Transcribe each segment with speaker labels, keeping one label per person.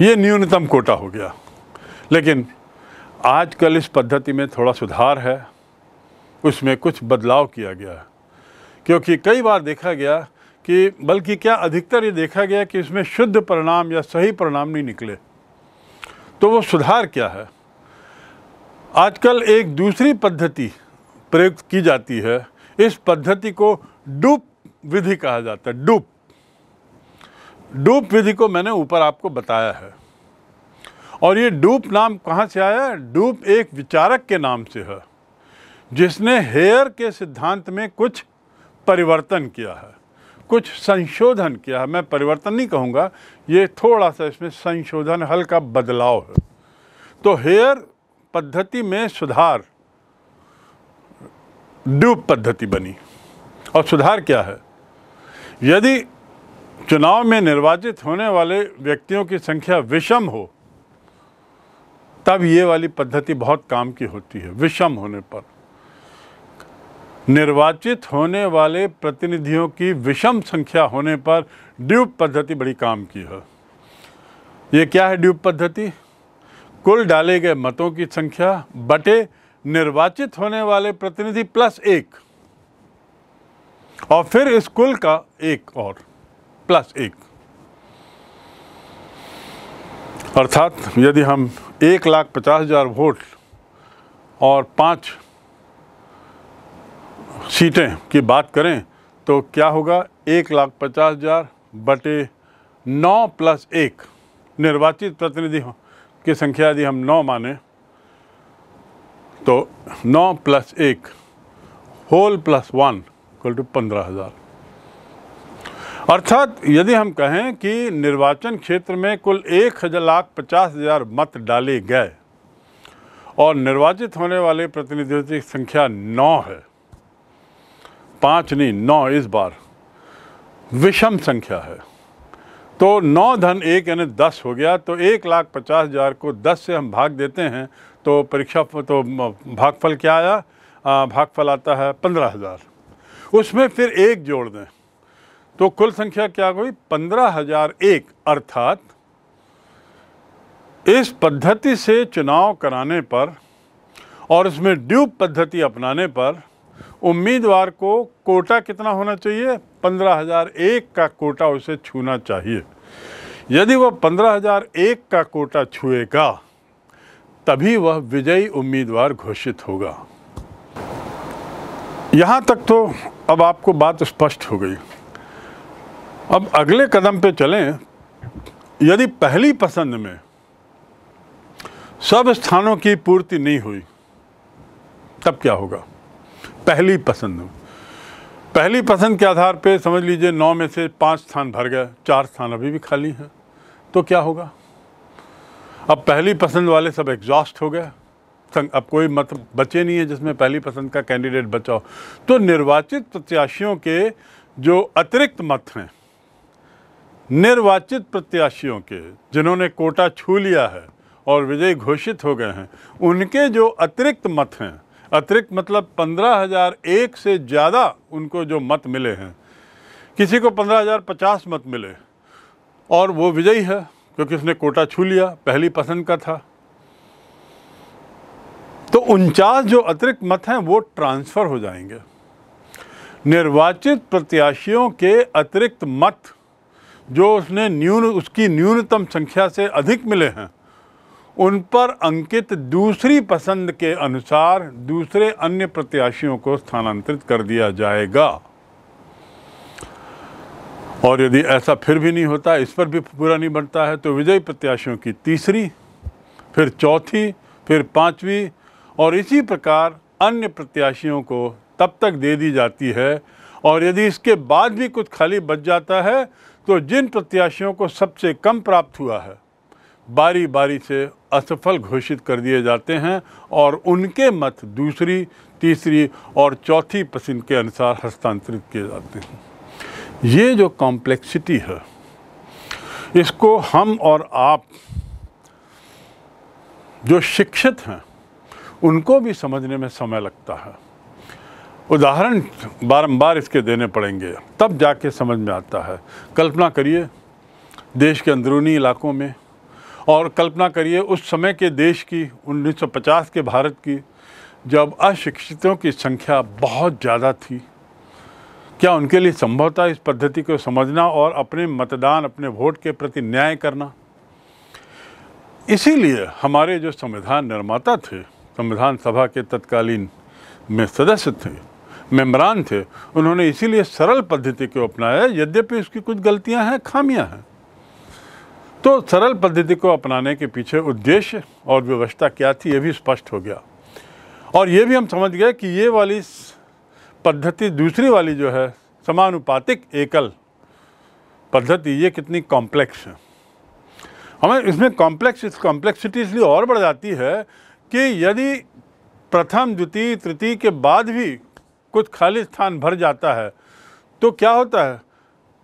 Speaker 1: ये न्यूनतम कोटा हो गया लेकिन आजकल इस पद्धति में थोड़ा सुधार है उसमें कुछ बदलाव किया गया है क्योंकि कई बार देखा गया कि बल्कि क्या अधिकतर ये देखा गया कि इसमें शुद्ध परिणाम या सही परिणाम नहीं निकले तो वो सुधार क्या है आजकल एक दूसरी पद्धति प्रयुक्त की जाती है इस पद्धति को डूप विधि कहा जाता है डूप डूप विधि को मैंने ऊपर आपको बताया है और ये डूप नाम कहाँ से आया डूप एक विचारक के नाम से है जिसने हेयर के सिद्धांत में कुछ परिवर्तन किया है कुछ संशोधन किया है मैं परिवर्तन नहीं कहूँगा ये थोड़ा सा इसमें संशोधन हल्का बदलाव है तो हेयर पद्धति में सुधार डूप पद्धति बनी और सुधार क्या है यदि चुनाव में निर्वाचित होने वाले व्यक्तियों की संख्या विषम हो तब ये वाली पद्धति बहुत काम की होती है विषम होने पर निर्वाचित होने वाले प्रतिनिधियों की विषम संख्या होने पर ड्यूब पद्धति बड़ी काम की है ये क्या है ड्यूब पद्धति कुल डाले गए मतों की संख्या बटे निर्वाचित होने वाले प्रतिनिधि प्लस एक और फिर इस कुल का एक और प्लस एक अर्थात यदि हम एक लाख पचास हज़ार वोट और पाँच सीटें की बात करें तो क्या होगा एक लाख पचास हज़ार बटे नौ प्लस एक निर्वाचित प्रतिनिधि की संख्या यदि हम नौ माने तो नौ प्लस एक whole plus one equal to पंद्रह हज़ार अर्थात यदि हम कहें कि निर्वाचन क्षेत्र में कुल एक हजार लाख पचास हज़ार मत डाले गए और निर्वाचित होने वाले प्रतिनिधियों की संख्या नौ है पाँच नहीं नौ इस बार विषम संख्या है तो नौ धन एक यानी दस हो गया तो एक लाख पचास हज़ार को दस से हम भाग देते हैं तो परीक्षा तो भागफल क्या आया भागफल आता है पंद्रह हज़ार उसमें फिर एक जोड़ दें तो कुल संख्या क्या हुई पंद्रह हजार एक अर्थात इस पद्धति से चुनाव कराने पर और इसमें ड्यूब पद्धति अपनाने पर उम्मीदवार को कोटा कितना होना चाहिए पंद्रह हजार एक का कोटा उसे छूना चाहिए यदि वह पंद्रह हजार एक का कोटा छुएगा तभी वह विजयी उम्मीदवार घोषित होगा यहाँ तक तो अब आपको बात स्पष्ट हो गई अब अगले कदम पे चलें यदि पहली पसंद में सब स्थानों की पूर्ति नहीं हुई तब क्या होगा पहली पसंद पहली पसंद के आधार पे समझ लीजिए नौ में से पांच स्थान भर गए चार स्थान अभी भी खाली हैं तो क्या होगा अब पहली पसंद वाले सब एग्जॉस्ट हो गए अब कोई मत बचे नहीं है जिसमें पहली पसंद का कैंडिडेट बचा हो तो निर्वाचित प्रत्याशियों के जो अतिरिक्त मत हैं निर्वाचित प्रत्याशियों के जिन्होंने कोटा छू लिया है और विजयी घोषित हो गए हैं उनके जो अतिरिक्त मत हैं अतिरिक्त मतलब पंद्रह हज़ार एक से ज़्यादा उनको जो मत मिले हैं किसी को पंद्रह हज़ार पचास मत मिले और वो विजयी है क्योंकि उसने कोटा छू लिया पहली पसंद का था तो उनचास जो अतिरिक्त मत हैं वो ट्रांसफ़र हो जाएंगे निर्वाचित प्रत्याशियों के अतिरिक्त मत जो उसने न्यून उसकी न्यूनतम संख्या से अधिक मिले हैं उन पर अंकित दूसरी पसंद के अनुसार दूसरे अन्य प्रत्याशियों को स्थानांतरित कर दिया जाएगा और यदि ऐसा फिर भी नहीं होता इस पर भी पूरा नहीं बनता है तो विजयी प्रत्याशियों की तीसरी फिर चौथी फिर पांचवी और इसी प्रकार अन्य प्रत्याशियों को तब तक दे दी जाती है और यदि इसके बाद भी कुछ खाली बच जाता है तो जिन प्रत्याशियों को सबसे कम प्राप्त हुआ है बारी बारी से असफल घोषित कर दिए जाते हैं और उनके मत दूसरी तीसरी और चौथी पसंद के अनुसार हस्तांतरित किए जाते हैं ये जो कॉम्प्लेक्सिटी है इसको हम और आप जो शिक्षित हैं उनको भी समझने में समय लगता है उदाहरण बारंबार इसके देने पड़ेंगे तब जाके समझ में आता है कल्पना करिए देश के अंदरूनी इलाकों में और कल्पना करिए उस समय के देश की 1950 के भारत की जब अशिक्षितों की संख्या बहुत ज़्यादा थी क्या उनके लिए संभव था इस पद्धति को समझना और अपने मतदान अपने वोट के प्रति न्याय करना इसीलिए हमारे जो संविधान निर्माता थे संविधान सभा के तत्कालीन में सदस्य थे मेम्बरान थे उन्होंने इसीलिए सरल पद्धति को अपनाया यद्यपि उसकी कुछ गलतियां हैं खामियां हैं तो सरल पद्धति को अपनाने के पीछे उद्देश्य और व्यवस्था क्या थी ये भी स्पष्ट हो गया और ये भी हम समझ गए कि ये वाली पद्धति दूसरी वाली जो है समानुपातिक एकल पद्धति ये कितनी कॉम्प्लेक्स है हमें इसमें कॉम्प्लेक्स इस कॉम्प्लेक्सिटी इसलिए और बढ़ जाती है कि यदि प्रथम द्वितीय तृतीय के बाद भी कुछ खाली स्थान भर जाता है तो क्या होता है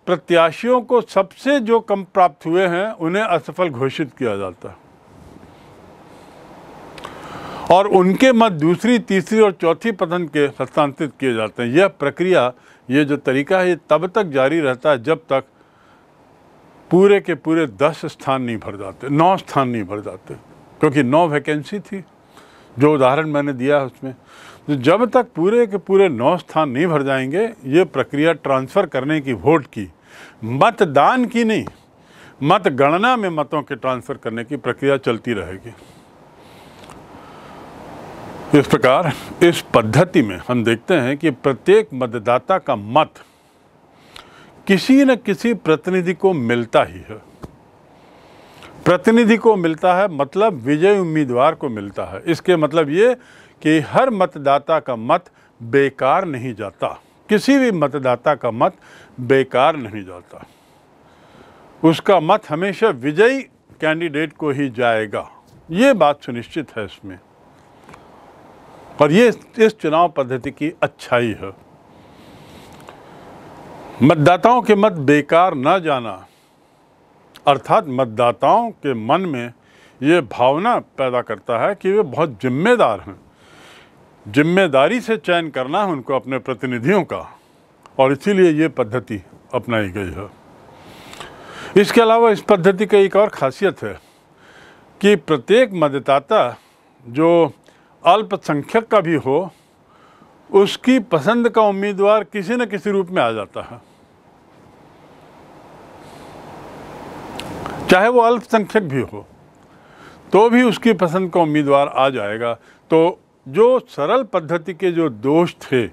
Speaker 1: प्रत्याशियों को सबसे जो कम प्राप्त हुए हैं उन्हें असफल घोषित किया जाता है और उनके मत दूसरी तीसरी और चौथी पसंद के हस्तांतरित किए जाते हैं यह प्रक्रिया ये जो तरीका है ये तब तक जारी रहता है जब तक पूरे के पूरे दस स्थान नहीं भर जाते नौ स्थान नहीं भर जाते क्योंकि नौ वैकेंसी थी जो उदाहरण मैंने दिया है उसमें तो जब तक पूरे के पूरे नौ स्थान नहीं भर जाएंगे ये प्रक्रिया ट्रांसफ़र करने की वोट की मतदान की नहीं मतगणना में मतों के ट्रांसफ़र करने की प्रक्रिया चलती रहेगी इस प्रकार इस पद्धति में हम देखते हैं कि प्रत्येक मतदाता का मत किसी न किसी प्रतिनिधि को मिलता ही है प्रतिनिधि को मिलता है मतलब विजय उम्मीदवार को मिलता है इसके मतलब ये कि हर मतदाता का मत बेकार नहीं जाता किसी भी मतदाता का मत बेकार नहीं जाता उसका मत हमेशा विजयी कैंडिडेट को ही जाएगा ये बात सुनिश्चित है इसमें और ये इस चुनाव पद्धति की अच्छाई है मतदाताओं के मत बेकार ना जाना अर्थात मतदाताओं के मन में ये भावना पैदा करता है कि वे बहुत जिम्मेदार हैं जिम्मेदारी से चयन करना है उनको अपने प्रतिनिधियों का और इसीलिए ये पद्धति अपनाई गई है इसके अलावा इस पद्धति का एक और खासियत है कि प्रत्येक मतदाता जो अल्पसंख्यक का भी हो उसकी पसंद का उम्मीदवार किसी न किसी रूप में आ जाता है चाहे वो अल्पसंख्यक भी हो तो भी उसकी पसंद का उम्मीदवार आ जाएगा तो जो सरल पद्धति के जो दोष थे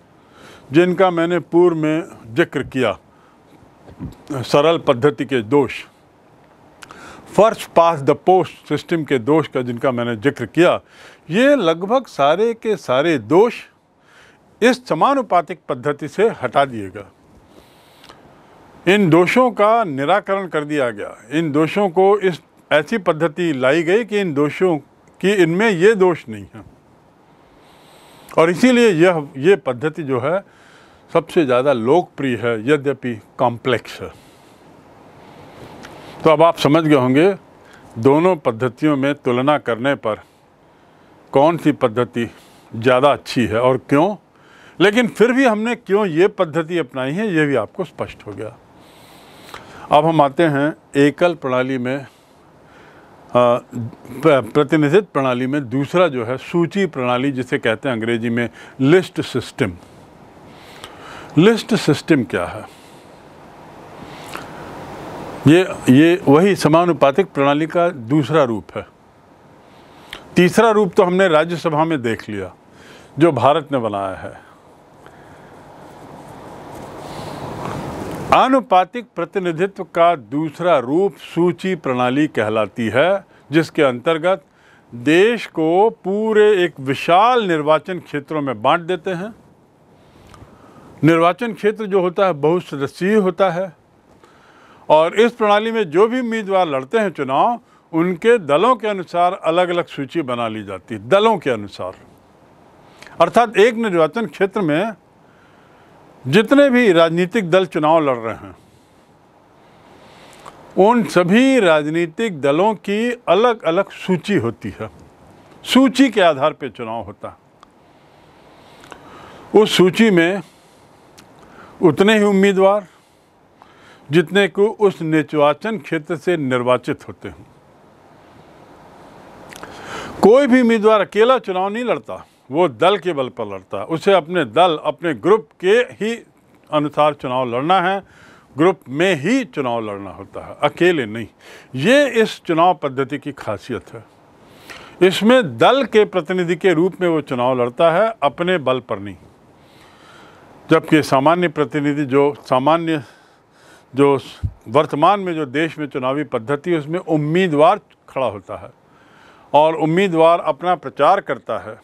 Speaker 1: जिनका मैंने पूर्व में जिक्र किया सरल पद्धति के दोष फर्श पास द पोस्ट सिस्टम के दोष का जिनका मैंने जिक्र किया ये लगभग सारे के सारे दोष इस समानुपातिक पद्धति से हटा दिए गए इन दोषों का निराकरण कर दिया गया इन दोषों को इस ऐसी पद्धति लाई गई कि इन दोषों की इनमें ये दोष नहीं है और इसीलिए यह ये पद्धति जो है सबसे ज़्यादा लोकप्रिय है यद्यपि कॉम्प्लेक्स है तो अब आप समझ गए होंगे दोनों पद्धतियों में तुलना करने पर कौन सी पद्धति ज़्यादा अच्छी है और क्यों लेकिन फिर भी हमने क्यों ये पद्धति अपनाई है ये भी आपको स्पष्ट हो गया अब हम आते हैं एकल प्रणाली में प्रतिनिधित्व प्रणाली में दूसरा जो है सूची प्रणाली जिसे कहते हैं अंग्रेजी में लिस्ट सिस्टम लिस्ट सिस्टम क्या है ये ये वही समानुपातिक प्रणाली का दूसरा रूप है तीसरा रूप तो हमने राज्यसभा में देख लिया जो भारत ने बनाया है आनुपातिक प्रतिनिधित्व का दूसरा रूप सूची प्रणाली कहलाती है जिसके अंतर्गत देश को पूरे एक विशाल निर्वाचन क्षेत्रों में बांट देते हैं निर्वाचन क्षेत्र जो होता है बहुत सदस्यीय होता है और इस प्रणाली में जो भी उम्मीदवार लड़ते हैं चुनाव उनके दलों के अनुसार अलग अलग सूची बना ली जाती है दलों के अनुसार अर्थात एक निर्वाचन क्षेत्र में जितने भी राजनीतिक दल चुनाव लड़ रहे हैं उन सभी राजनीतिक दलों की अलग अलग सूची होती है सूची के आधार पर चुनाव होता है उस सूची में उतने ही उम्मीदवार जितने को उस निर्वाचन क्षेत्र से निर्वाचित होते हैं कोई भी उम्मीदवार अकेला चुनाव नहीं लड़ता वो दल के बल पर लड़ता है उसे अपने दल अपने ग्रुप के ही अनुसार चुनाव लड़ना है ग्रुप में ही चुनाव लड़ना होता है अकेले नहीं ये इस चुनाव पद्धति की खासियत है इसमें दल के प्रतिनिधि के रूप में वो चुनाव लड़ता है अपने बल पर नहीं जबकि सामान्य प्रतिनिधि जो सामान्य जो वर्तमान में जो देश में चुनावी पद्धति है उसमें उम्मीदवार खड़ा होता है और उम्मीदवार अपना प्रचार करता है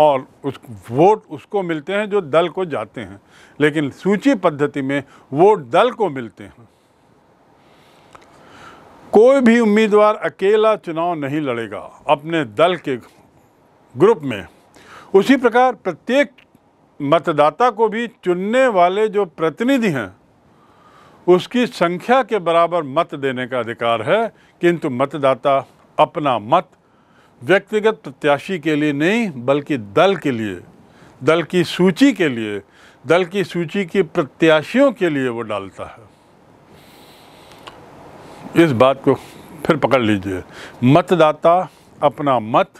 Speaker 1: और उस वोट उसको मिलते हैं जो दल को जाते हैं लेकिन सूची पद्धति में वोट दल को मिलते हैं कोई भी उम्मीदवार अकेला चुनाव नहीं लड़ेगा अपने दल के ग्रुप में उसी प्रकार प्रत्येक मतदाता को भी चुनने वाले जो प्रतिनिधि हैं उसकी संख्या के बराबर मत देने का अधिकार है किंतु मतदाता अपना मत व्यक्तिगत प्रत्याशी के लिए नहीं बल्कि दल के लिए दल की सूची के लिए दल की सूची के प्रत्याशियों के लिए वो डालता है इस बात को फिर पकड़ लीजिए मतदाता अपना मत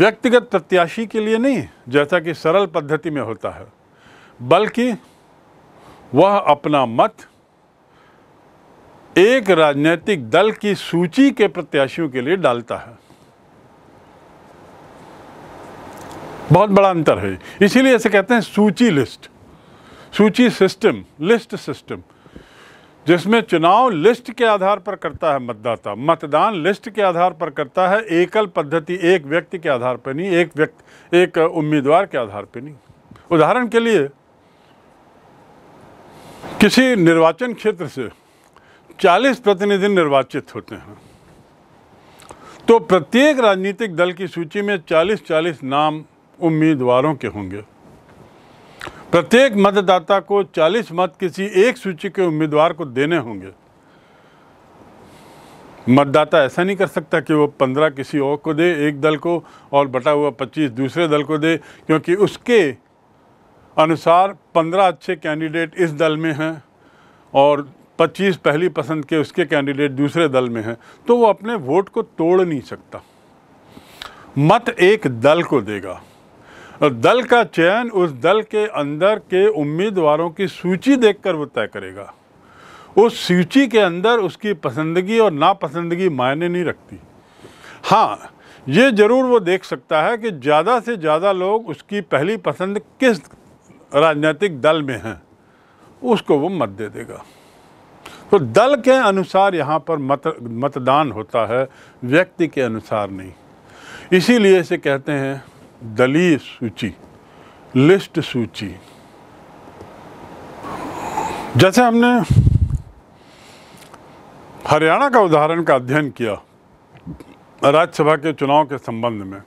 Speaker 1: व्यक्तिगत प्रत्याशी के लिए नहीं जैसा कि सरल पद्धति में होता है बल्कि वह अपना मत एक राजनीतिक दल की सूची के प्रत्याशियों के लिए डालता है बहुत बड़ा अंतर है इसीलिए ऐसे कहते हैं सूची लिस्ट सूची सिस्टम लिस्ट सिस्टम जिसमें चुनाव लिस्ट के आधार पर करता है मतदाता मतदान लिस्ट के आधार पर करता है एकल पद्धति एक व्यक्ति के आधार पर नहीं एक व्यक्ति एक उम्मीदवार के आधार पर नहीं उदाहरण के लिए किसी निर्वाचन क्षेत्र से 40 प्रतिनिधि निर्वाचित होते हैं तो प्रत्येक राजनीतिक दल की सूची में 40-40 नाम उम्मीदवारों के होंगे प्रत्येक मतदाता को 40 मत किसी एक सूची के उम्मीदवार को देने होंगे मतदाता ऐसा नहीं कर सकता कि वो पंद्रह किसी और को दे एक दल को और बटा हुआ पच्चीस दूसरे दल को दे क्योंकि उसके अनुसार पंद्रह अच्छे कैंडिडेट इस दल में हैं और पच्चीस पहली पसंद के उसके कैंडिडेट दूसरे दल में हैं तो वो अपने वोट को तोड़ नहीं सकता मत एक दल को देगा दल का चयन उस दल के अंदर के उम्मीदवारों की सूची देखकर वो तय करेगा उस सूची के अंदर उसकी पसंदगी और नापसंदगी मायने नहीं रखती हाँ ये ज़रूर वो देख सकता है कि ज़्यादा से ज़्यादा लोग उसकी पहली पसंद किस राजनीतिक दल में हैं उसको वो मत दे देगा तो दल के अनुसार यहाँ पर मत मतदान होता है व्यक्ति के अनुसार नहीं इसीलिए इसे कहते हैं दलीय सूची लिस्ट सूची जैसे हमने हरियाणा का उदाहरण का अध्ययन किया राज्यसभा के चुनाव के संबंध में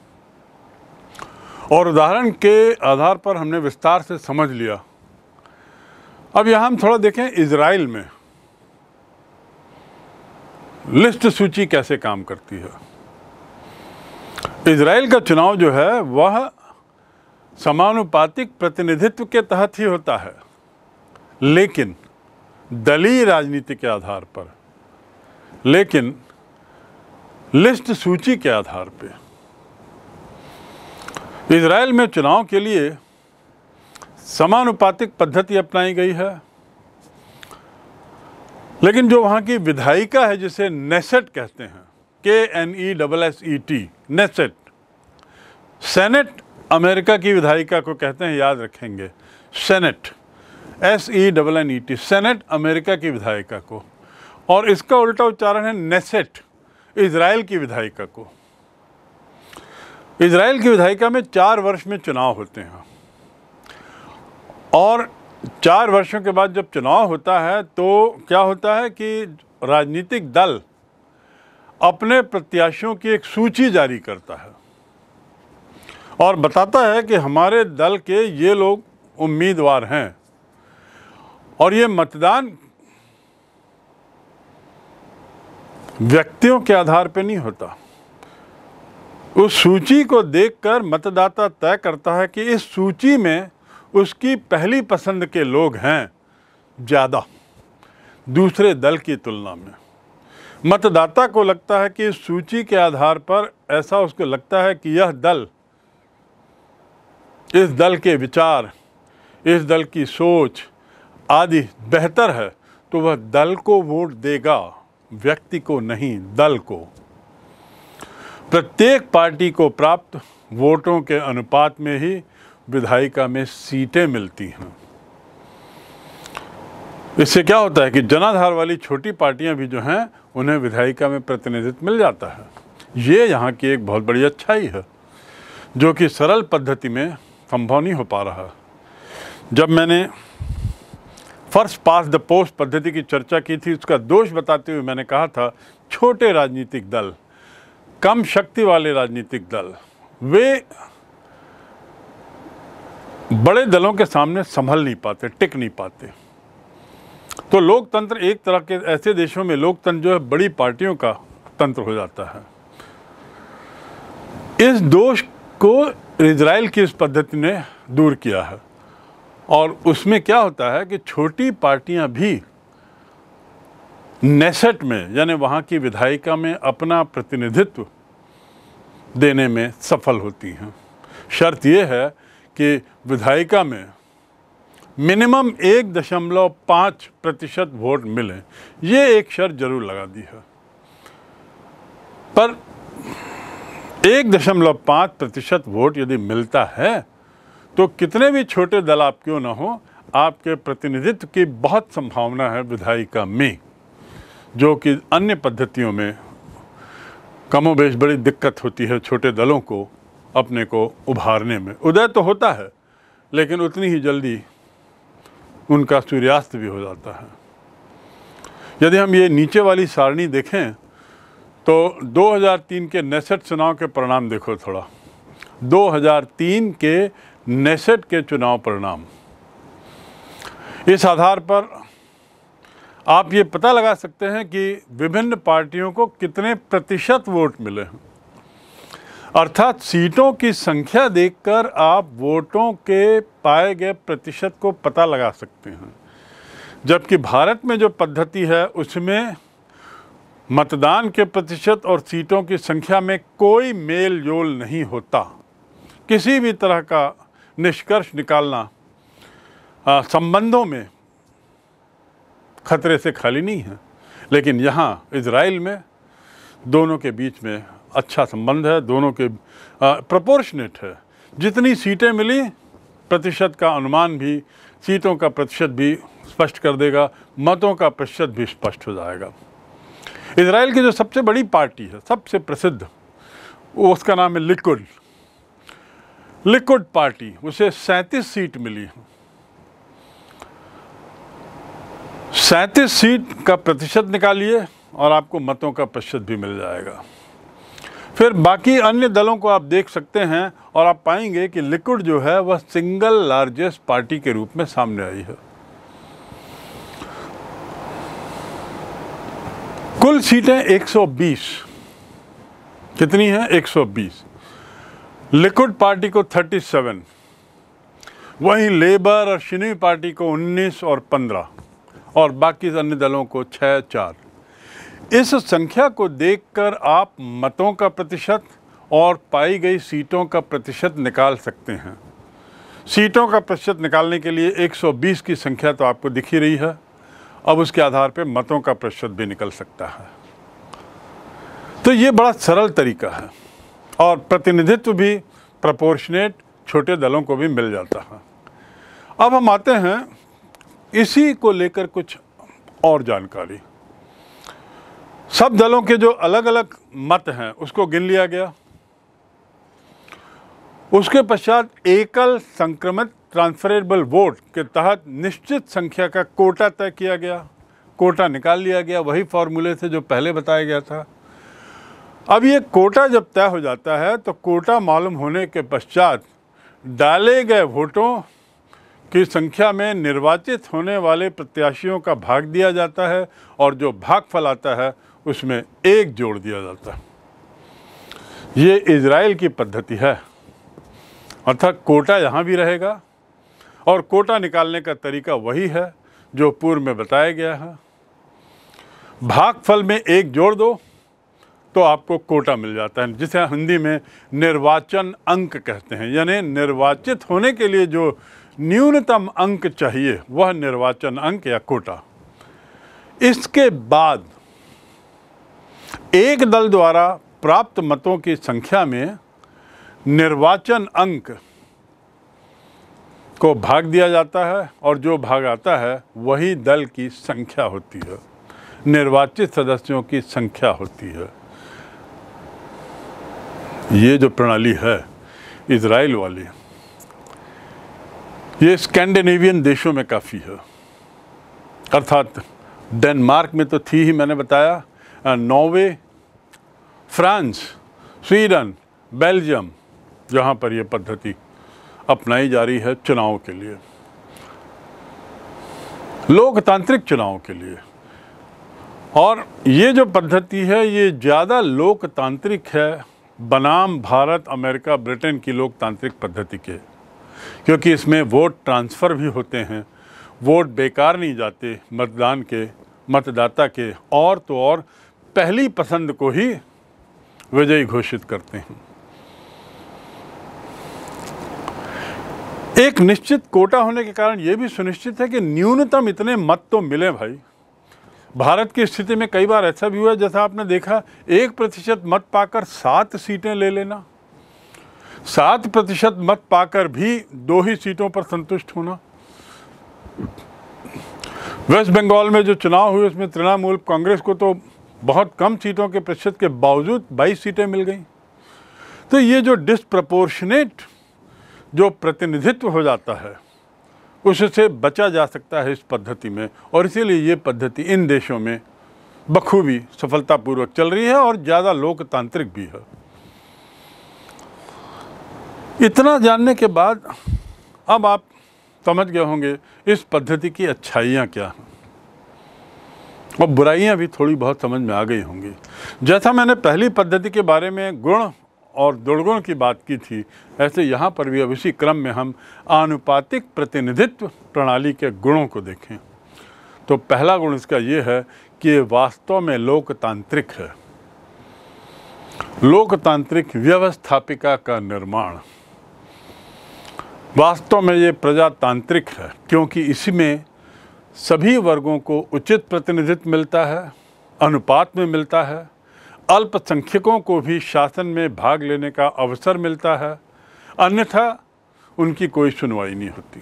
Speaker 1: और उदाहरण के आधार पर हमने विस्तार से समझ लिया अब यहाँ हम थोड़ा देखें इसराइल में लिस्ट सूची कैसे काम करती है इसराइल का चुनाव जो है वह समानुपातिक प्रतिनिधित्व के तहत ही होता है लेकिन दलीय राजनीति के आधार पर लेकिन लिस्ट सूची के आधार पे इसराइल में चुनाव के लिए समानुपातिक पद्धति अपनाई गई है लेकिन जो वहाँ की विधायिका है जिसे नेसेट कहते हैं के N E double S E T Knesset Senate America की विधायिका को कहते हैं याद रखेंगे Senate S E double N E T Senate America की विधायिका को और इसका उल्टा उच्चारण है नेसेट इसराइल की विधायिका को इसराइल की विधायिका में चार वर्ष में चुनाव होते हैं और चार वर्षों के बाद जब चुनाव होता है तो क्या होता है कि राजनीतिक दल अपने प्रत्याशियों की एक सूची जारी करता है और बताता है कि हमारे दल के ये लोग उम्मीदवार हैं और ये मतदान व्यक्तियों के आधार पर नहीं होता उस सूची को देखकर मतदाता तय करता है कि इस सूची में उसकी पहली पसंद के लोग हैं ज़्यादा दूसरे दल की तुलना में मतदाता को लगता है कि सूची के आधार पर ऐसा उसको लगता है कि यह दल इस दल के विचार इस दल की सोच आदि बेहतर है तो वह दल को वोट देगा व्यक्ति को नहीं दल को प्रत्येक पार्टी को प्राप्त वोटों के अनुपात में ही विधायिका में सीटें मिलती हैं इससे क्या होता है कि जनाधार वाली छोटी पार्टियां भी जो हैं उन्हें विधायिका में प्रतिनिधित्व मिल जाता है ये यहाँ की एक बहुत बड़ी अच्छाई है जो कि सरल पद्धति में संभव नहीं हो पा रहा जब मैंने फर्स्ट पास द पोस्ट पद्धति की चर्चा की थी उसका दोष बताते हुए मैंने कहा था छोटे राजनीतिक दल कम शक्ति वाले राजनीतिक दल वे बड़े दलों के सामने संभल नहीं पाते टिक नहीं पाते तो लोकतंत्र एक तरह के ऐसे देशों में लोकतंत्र जो है बड़ी पार्टियों का तंत्र हो जाता है इस दोष को इसराइल की इस पद्धति ने दूर किया है और उसमें क्या होता है कि छोटी पार्टियां भी नेसेट में यानी वहाँ की विधायिका में अपना प्रतिनिधित्व देने में सफल होती हैं शर्त यह है कि विधायिका में मिनिमम एक दशमलव पाँच प्रतिशत वोट मिले ये एक शर्त जरूर लगा दी है पर एक दशमलव पाँच प्रतिशत वोट यदि मिलता है तो कितने भी छोटे दल आप क्यों ना हो आपके प्रतिनिधित्व की बहुत संभावना है विधायिका में जो कि अन्य पद्धतियों में कमोबेश बड़ी दिक्कत होती है छोटे दलों को अपने को उभारने में उदय तो होता है लेकिन उतनी ही जल्दी उनका सूर्यास्त भी हो जाता है यदि हम ये नीचे वाली सारणी देखें तो 2003 के नेसेट चुनाव के परिणाम देखो थोड़ा 2003 के नेसेट के चुनाव परिणाम इस आधार पर आप ये पता लगा सकते हैं कि विभिन्न पार्टियों को कितने प्रतिशत वोट मिले हैं अर्थात सीटों की संख्या देखकर आप वोटों के पाए गए प्रतिशत को पता लगा सकते हैं जबकि भारत में जो पद्धति है उसमें मतदान के प्रतिशत और सीटों की संख्या में कोई मेल जोल नहीं होता किसी भी तरह का निष्कर्ष निकालना आ, संबंधों में खतरे से खाली नहीं है लेकिन यहाँ इसराइल में दोनों के बीच में अच्छा संबंध है दोनों के प्रपोर्शनेट है जितनी सीटें मिली प्रतिशत का अनुमान भी सीटों का प्रतिशत भी स्पष्ट कर देगा मतों का प्रतिशत भी स्पष्ट हो जाएगा इसराइल की जो सबसे बड़ी पार्टी है सबसे प्रसिद्ध वो उसका नाम है लिक्विड लिक्विड पार्टी उसे सैंतीस सीट मिली है सैंतीस सीट का प्रतिशत निकालिए और आपको मतों का प्रतिशत भी मिल जाएगा फिर बाकी अन्य दलों को आप देख सकते हैं और आप पाएंगे कि लिक्विड जो है वह सिंगल लार्जेस्ट पार्टी के रूप में सामने आई है कुल सीटें 120 कितनी हैं 120 लिक्विड पार्टी को 37 वहीं लेबर और शिनी पार्टी को 19 और 15 और बाकी अन्य दलों को 6 चार इस संख्या को देखकर आप मतों का प्रतिशत और पाई गई सीटों का प्रतिशत निकाल सकते हैं सीटों का प्रतिशत निकालने के लिए 120 की संख्या तो आपको दिख ही रही है अब उसके आधार पर मतों का प्रतिशत भी निकल सकता है तो ये बड़ा सरल तरीका है और प्रतिनिधित्व भी प्रपोर्शनेट छोटे दलों को भी मिल जाता है अब हम आते हैं इसी को लेकर कुछ और जानकारी सब दलों के जो अलग अलग मत हैं उसको गिन लिया गया उसके पश्चात एकल संक्रमित ट्रांसफरेबल वोट के तहत निश्चित संख्या का कोटा तय किया गया कोटा निकाल लिया गया वही फॉर्मूले से जो पहले बताया गया था अब ये कोटा जब तय हो जाता है तो कोटा मालूम होने के पश्चात डाले गए वोटों की संख्या में निर्वाचित होने वाले प्रत्याशियों का भाग दिया जाता है और जो भाग फैलाता है उसमें एक जोड़ दिया जाता है ये इजराइल की पद्धति है अर्थात कोटा यहाँ भी रहेगा और कोटा निकालने का तरीका वही है जो पूर्व में बताया गया है भागफल में एक जोड़ दो तो आपको कोटा मिल जाता है जिसे हिंदी में निर्वाचन अंक कहते हैं यानी निर्वाचित होने के लिए जो न्यूनतम अंक चाहिए वह निर्वाचन अंक या कोटा इसके बाद एक दल द्वारा प्राप्त मतों की संख्या में निर्वाचन अंक को भाग दिया जाता है और जो भाग आता है वही दल की संख्या होती है निर्वाचित सदस्यों की संख्या होती है ये जो प्रणाली है इसराइल वाली ये स्कैंडिनेवियन देशों में काफ़ी है अर्थात डेनमार्क में तो थी ही मैंने बताया नॉर्वे फ्रांस स्वीडन बेल्जियम जहाँ पर यह पद्धति अपनाई जा रही है चुनाव के लिए लोकतांत्रिक चुनाव के लिए और ये जो पद्धति है ये ज़्यादा लोकतांत्रिक है बनाम भारत अमेरिका ब्रिटेन की लोकतांत्रिक पद्धति के क्योंकि इसमें वोट ट्रांसफ़र भी होते हैं वोट बेकार नहीं जाते मतदान के मतदाता के और तो और पहली पसंद को ही विजयी घोषित करते हैं एक निश्चित कोटा होने के कारण ये भी सुनिश्चित है कि न्यूनतम इतने मत तो मिले भाई भारत की स्थिति में कई बार ऐसा भी हुआ जैसा आपने देखा एक प्रतिशत मत पाकर सात सीटें ले लेना सात प्रतिशत मत पाकर भी दो ही सीटों पर संतुष्ट होना वेस्ट बंगाल में जो चुनाव हुए उसमें तृणमूल कांग्रेस को तो बहुत कम सीटों के प्रतिशत के बावजूद 22 सीटें मिल गई तो ये जो डिस्प्रपोर्शनेट जो प्रतिनिधित्व हो जाता है उससे बचा जा सकता है इस पद्धति में और इसीलिए ये पद्धति इन देशों में बखूबी सफलतापूर्वक चल रही है और ज़्यादा लोकतांत्रिक भी है इतना जानने के बाद अब आप समझ गए होंगे इस पद्धति की अच्छाइयाँ क्या हैं और बुराइयां भी थोड़ी बहुत समझ में आ गई होंगी जैसा मैंने पहली पद्धति के बारे में गुण और दुर्गुण की बात की थी ऐसे यहाँ पर भी अब इसी क्रम में हम आनुपातिक प्रतिनिधित्व प्रणाली के गुणों को देखें तो पहला गुण इसका ये है कि ये वास्तव में लोकतांत्रिक है लोकतांत्रिक व्यवस्थापिका का निर्माण वास्तव में ये प्रजातांत्रिक है क्योंकि इसमें सभी वर्गों को उचित प्रतिनिधित्व मिलता है अनुपात में मिलता है अल्पसंख्यकों को भी शासन में भाग लेने का अवसर मिलता है अन्यथा उनकी कोई सुनवाई नहीं होती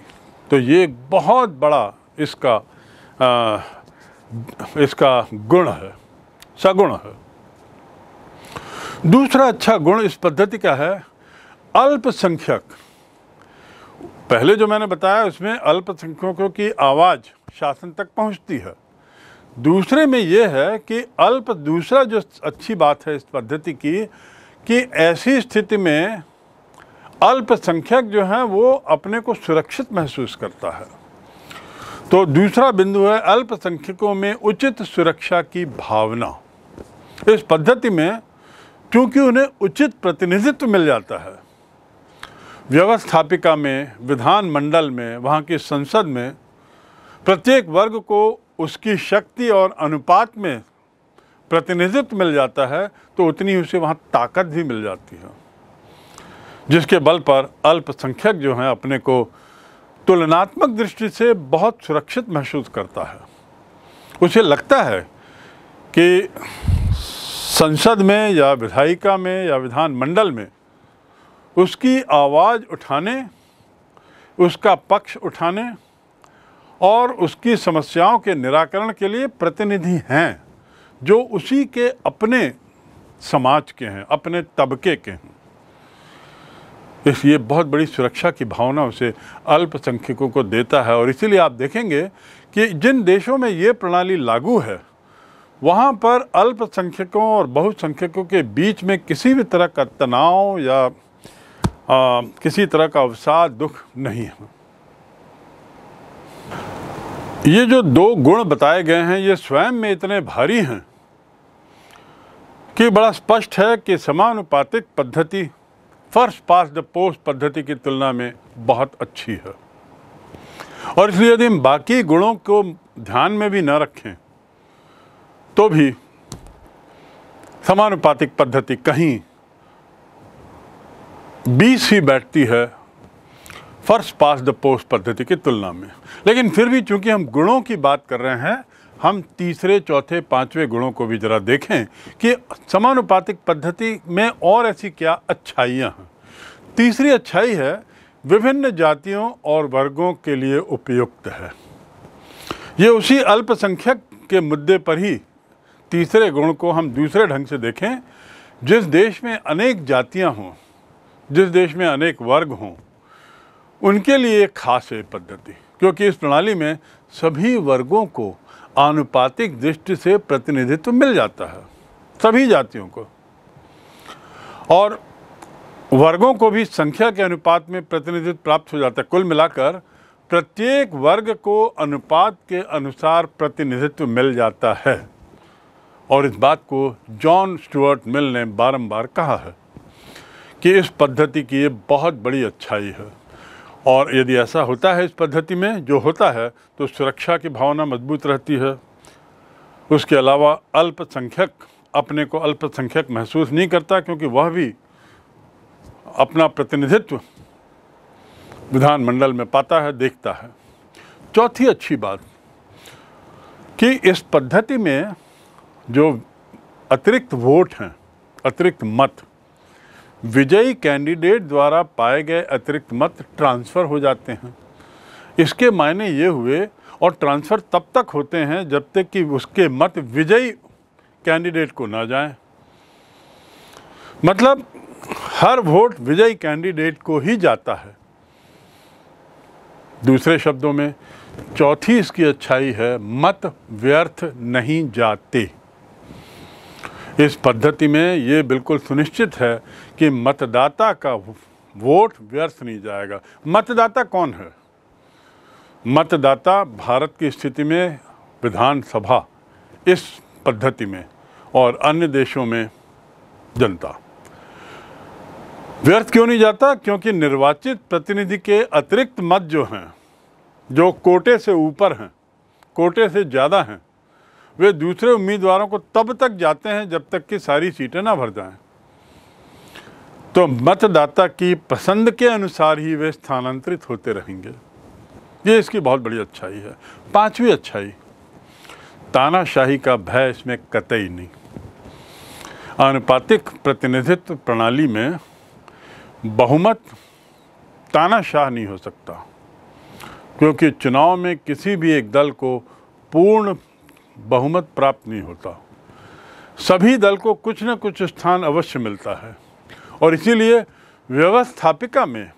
Speaker 1: तो ये बहुत बड़ा इसका आ, इसका गुण है सगुण है दूसरा अच्छा गुण इस पद्धति का है अल्पसंख्यक पहले जो मैंने बताया उसमें अल्पसंख्यकों की आवाज़ शासन तक पहुंचती है दूसरे में यह है कि अल्प दूसरा जो अच्छी बात है इस पद्धति की कि ऐसी स्थिति में अल्पसंख्यक जो हैं वो अपने को सुरक्षित महसूस करता है तो दूसरा बिंदु है अल्पसंख्यकों में उचित सुरक्षा की भावना इस पद्धति में क्योंकि उन्हें उचित प्रतिनिधित्व मिल जाता है व्यवस्थापिका में विधानमंडल में वहाँ की संसद में प्रत्येक वर्ग को उसकी शक्ति और अनुपात में प्रतिनिधित्व मिल जाता है तो उतनी उसे वहाँ ताकत भी मिल जाती है जिसके बल पर अल्पसंख्यक जो हैं अपने को तुलनात्मक दृष्टि से बहुत सुरक्षित महसूस करता है उसे लगता है कि संसद में या विधायिका में या विधानमंडल में उसकी आवाज़ उठाने उसका पक्ष उठाने और उसकी समस्याओं के निराकरण के लिए प्रतिनिधि हैं जो उसी के अपने समाज के हैं अपने तबके के हैं इसलिए बहुत बड़ी सुरक्षा की भावना उसे अल्पसंख्यकों को देता है और इसीलिए आप देखेंगे कि जिन देशों में ये प्रणाली लागू है वहाँ पर अल्पसंख्यकों और बहुसंख्यकों के बीच में किसी भी तरह का तनाव या किसी तरह का अवसाद दुख नहीं है ये जो दो गुण बताए गए हैं ये स्वयं में इतने भारी हैं कि बड़ा स्पष्ट है कि समानुपातिक पद्धति फर्स्ट पास द पोस्ट पद्धति की तुलना में बहुत अच्छी है और इसलिए यदि हम बाकी गुणों को ध्यान में भी न रखें तो भी समानुपातिक पद्धति कहीं बीस ही बैठती है फर्स्ट पास द पोस्ट पद्धति की तुलना में लेकिन फिर भी चूंकि हम गुणों की बात कर रहे हैं हम तीसरे चौथे पांचवें गुणों को भी ज़रा देखें कि समानुपातिक पद्धति में और ऐसी क्या अच्छाइयाँ हैं तीसरी अच्छाई है विभिन्न जातियों और वर्गों के लिए उपयुक्त है ये उसी अल्पसंख्यक के मुद्दे पर ही तीसरे गुण को हम दूसरे ढंग से देखें जिस देश में अनेक जातियां हों जिस देश में अनेक वर्ग हों उनके लिए एक खास है पद्धति क्योंकि इस प्रणाली में सभी वर्गों को आनुपातिक दृष्टि से प्रतिनिधित्व मिल जाता है सभी जातियों को और वर्गों को भी संख्या के अनुपात में प्रतिनिधित्व प्राप्त हो जाता है कुल मिलाकर प्रत्येक वर्ग को अनुपात के अनुसार प्रतिनिधित्व मिल जाता है और इस बात को जॉन स्टुअर्ट मिल ने बारम्बार कहा है कि इस पद्धति की ये बहुत बड़ी अच्छाई है और यदि ऐसा होता है इस पद्धति में जो होता है तो सुरक्षा की भावना मजबूत रहती है उसके अलावा अल्पसंख्यक अपने को अल्पसंख्यक महसूस नहीं करता क्योंकि वह भी अपना प्रतिनिधित्व विधानमंडल में पाता है देखता है चौथी अच्छी बात कि इस पद्धति में जो अतिरिक्त वोट हैं अतिरिक्त मत विजयी कैंडिडेट द्वारा पाए गए अतिरिक्त मत ट्रांसफ़र हो जाते हैं इसके मायने ये हुए और ट्रांसफ़र तब तक होते हैं जब तक कि उसके मत विजयी कैंडिडेट को ना जाएं। मतलब हर वोट विजयी कैंडिडेट को ही जाता है दूसरे शब्दों में चौथी इसकी अच्छाई है मत व्यर्थ नहीं जाते इस पद्धति में ये बिल्कुल सुनिश्चित है कि मतदाता का वोट व्यर्थ नहीं जाएगा मतदाता कौन है मतदाता भारत की स्थिति में विधानसभा इस पद्धति में और अन्य देशों में जनता व्यर्थ क्यों नहीं जाता क्योंकि निर्वाचित प्रतिनिधि के अतिरिक्त मत जो हैं जो कोटे से ऊपर हैं कोटे से ज़्यादा हैं वे दूसरे उम्मीदवारों को तब तक जाते हैं जब तक कि सारी सीटें ना भर जाएं तो मतदाता की पसंद के अनुसार ही वे स्थानांतरित होते रहेंगे ये इसकी बहुत बड़ी अच्छाई है पांचवी अच्छाई तानाशाही का भय इसमें कतई नहीं आनुपातिक प्रतिनिधित्व प्रणाली में बहुमत तानाशाह नहीं हो सकता क्योंकि चुनाव में किसी भी एक दल को पूर्ण बहुमत प्राप्त नहीं होता सभी दल को कुछ न कुछ स्थान अवश्य मिलता है और इसीलिए व्यवस्थापिका में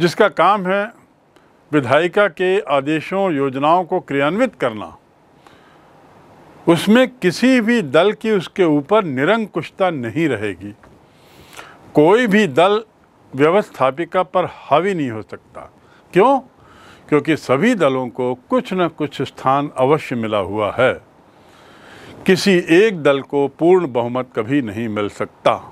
Speaker 1: जिसका काम है विधायिका के आदेशों योजनाओं को क्रियान्वित करना उसमें किसी भी दल की उसके ऊपर निरंकुशता नहीं रहेगी कोई भी दल व्यवस्थापिका पर हावी नहीं हो सकता क्यों क्योंकि सभी दलों को कुछ न कुछ स्थान अवश्य मिला हुआ है किसी एक दल को पूर्ण बहुमत कभी नहीं मिल सकता